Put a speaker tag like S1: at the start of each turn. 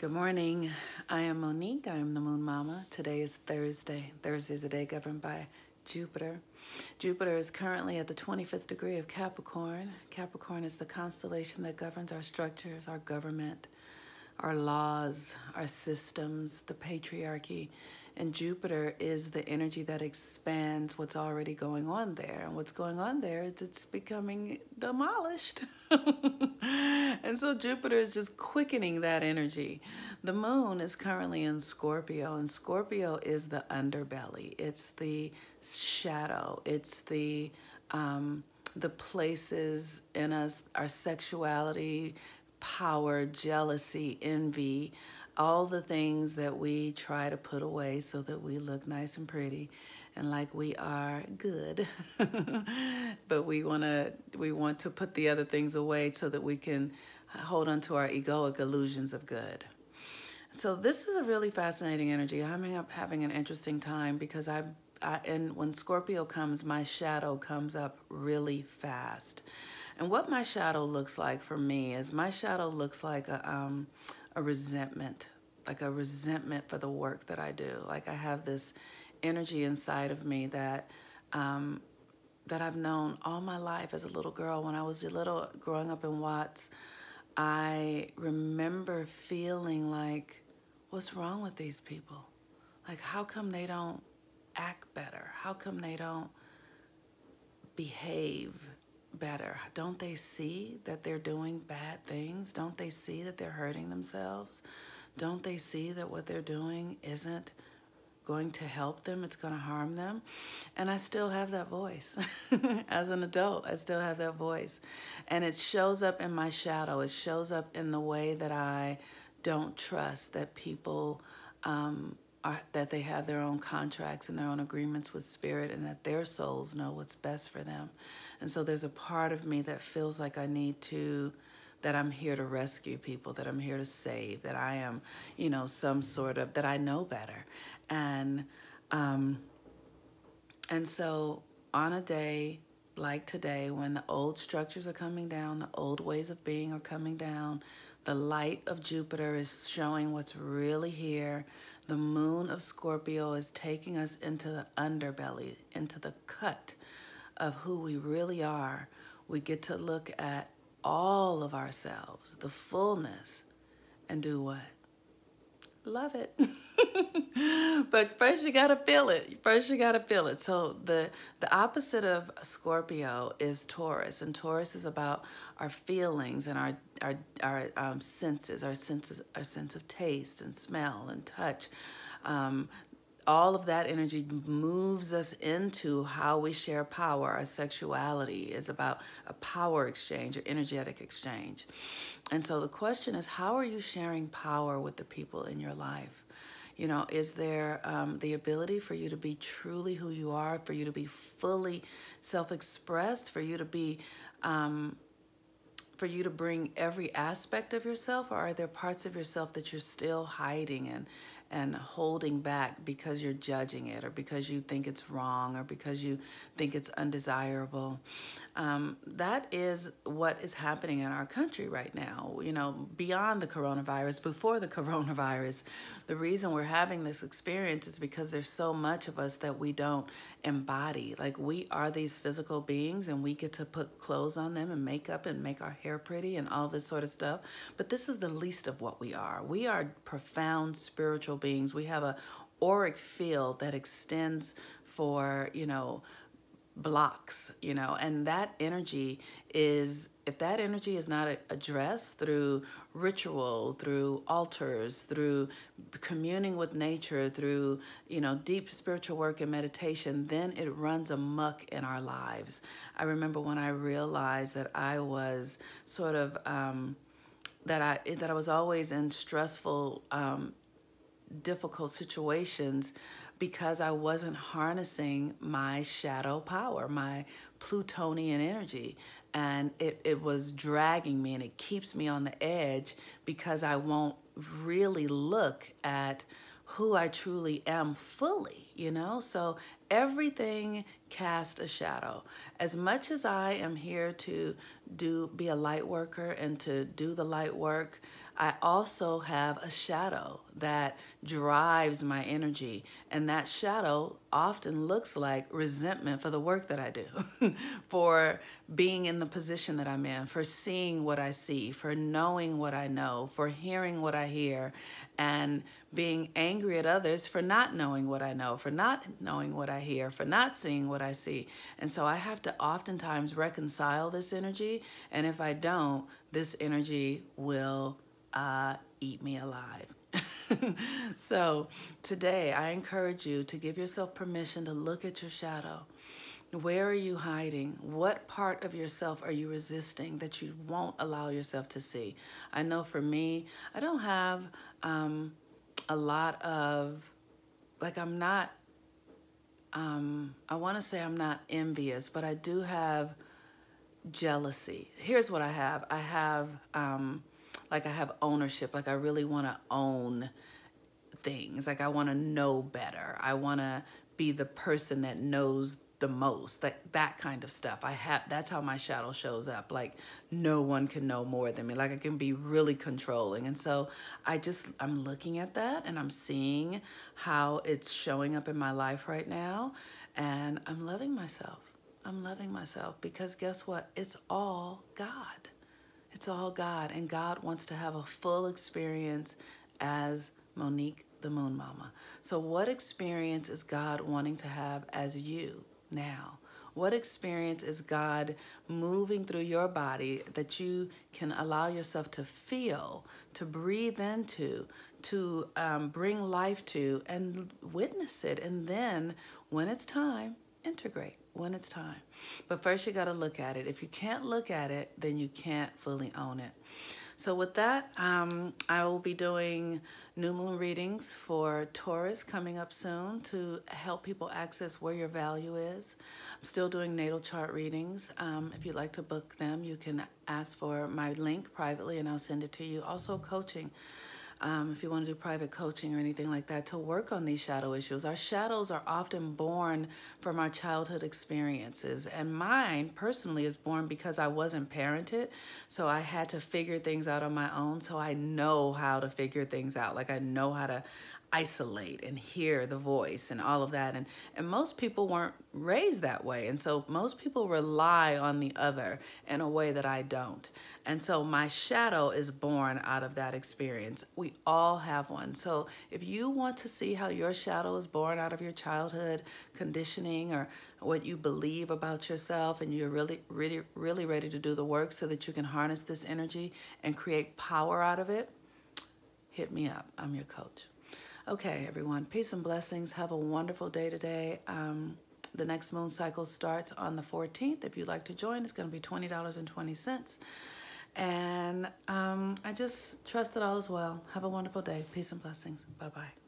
S1: Good morning. I am Monique. I am the Moon Mama. Today is Thursday. Thursday is a day governed by Jupiter. Jupiter is currently at the 25th degree of Capricorn. Capricorn is the constellation that governs our structures, our government, our laws, our systems, the patriarchy, and Jupiter is the energy that expands what's already going on there. And what's going on there is it's becoming demolished. and so Jupiter is just quickening that energy. The moon is currently in Scorpio, and Scorpio is the underbelly, it's the shadow, it's the. Um, the places in us, our sexuality, power, jealousy, envy, all the things that we try to put away so that we look nice and pretty and like we are good but we want to we want to put the other things away so that we can hold on to our egoic illusions of good so this is a really fascinating energy i'm having an interesting time because i, I and when scorpio comes my shadow comes up really fast and what my shadow looks like for me is my shadow looks like a um, a resentment, like a resentment for the work that I do. Like I have this energy inside of me that um, that I've known all my life as a little girl. When I was little, growing up in Watts, I remember feeling like, what's wrong with these people? Like, how come they don't act better? How come they don't behave? better. Don't they see that they're doing bad things? Don't they see that they're hurting themselves? Don't they see that what they're doing isn't going to help them? It's going to harm them? And I still have that voice. As an adult, I still have that voice. And it shows up in my shadow. It shows up in the way that I don't trust that people um, are, that they have their own contracts and their own agreements with spirit and that their souls know what's best for them. And so there's a part of me that feels like I need to, that I'm here to rescue people, that I'm here to save, that I am, you know, some sort of, that I know better. And, um, and so on a day like today, when the old structures are coming down, the old ways of being are coming down, the light of Jupiter is showing what's really here. The moon of Scorpio is taking us into the underbelly, into the cut of who we really are, we get to look at all of ourselves, the fullness, and do what? Love it. but first you gotta feel it. First you gotta feel it. So the the opposite of Scorpio is Taurus, and Taurus is about our feelings and our our our um, senses, our senses, our sense of taste and smell and touch, um, all of that energy moves us into how we share power. Our sexuality is about a power exchange or energetic exchange. And so the question is how are you sharing power with the people in your life? You know, is there um, the ability for you to be truly who you are, for you to be fully self expressed, for you to be. Um, for you to bring every aspect of yourself, or are there parts of yourself that you're still hiding in and holding back because you're judging it or because you think it's wrong or because you think it's undesirable. Um, that is what is happening in our country right now, you know, beyond the coronavirus, before the coronavirus. The reason we're having this experience is because there's so much of us that we don't embody. Like we are these physical beings and we get to put clothes on them and makeup and make our hair pretty and all this sort of stuff. But this is the least of what we are. We are profound spiritual beings. We have a auric field that extends for, you know, blocks, you know, and that energy is, if that energy is not addressed through ritual, through altars, through communing with nature, through, you know, deep spiritual work and meditation, then it runs amuck in our lives. I remember when I realized that I was sort of, um, that I that I was always in stressful um, difficult situations because I wasn't harnessing my shadow power, my plutonian energy. And it, it was dragging me and it keeps me on the edge because I won't really look at who I truly am fully, you know? So everything cast a shadow. As much as I am here to do be a light worker and to do the light work, I also have a shadow that drives my energy. And that shadow often looks like resentment for the work that I do, for being in the position that I'm in, for seeing what I see, for knowing what I know, for hearing what I hear, and being angry at others for not knowing what I know, for not knowing what I I hear, for not seeing what I see. And so I have to oftentimes reconcile this energy. And if I don't, this energy will uh, eat me alive. so today, I encourage you to give yourself permission to look at your shadow. Where are you hiding? What part of yourself are you resisting that you won't allow yourself to see? I know for me, I don't have um, a lot of, like, I'm not um, I want to say I'm not envious, but I do have jealousy. Here's what I have. I have, um, like I have ownership. Like I really want to own things. Like I want to know better. I want to be the person that knows the most that that kind of stuff i have that's how my shadow shows up like no one can know more than me like i can be really controlling and so i just i'm looking at that and i'm seeing how it's showing up in my life right now and i'm loving myself i'm loving myself because guess what it's all god it's all god and god wants to have a full experience as monique the moon mama so what experience is god wanting to have as you now? What experience is God moving through your body that you can allow yourself to feel, to breathe into, to um, bring life to, and witness it? And then when it's time, integrate when it's time. But first, you got to look at it. If you can't look at it, then you can't fully own it. So with that, um, I will be doing new moon readings for Taurus coming up soon to help people access where your value is. I'm still doing natal chart readings. Um, if you'd like to book them, you can ask for my link privately and I'll send it to you. Also coaching um, if you want to do private coaching or anything like that, to work on these shadow issues. Our shadows are often born from our childhood experiences. And mine personally is born because I wasn't parented. So I had to figure things out on my own. So I know how to figure things out. Like I know how to, isolate and hear the voice and all of that and and most people weren't raised that way and so most people rely on the other in a way that I don't and so my shadow is born out of that experience we all have one so if you want to see how your shadow is born out of your childhood conditioning or what you believe about yourself and you're really really really ready to do the work so that you can harness this energy and create power out of it hit me up I'm your coach Okay, everyone, peace and blessings. Have a wonderful day today. Um, the next moon cycle starts on the 14th. If you'd like to join, it's going to be $20.20. And um, I just trust that all is well. Have a wonderful day. Peace and blessings. Bye bye.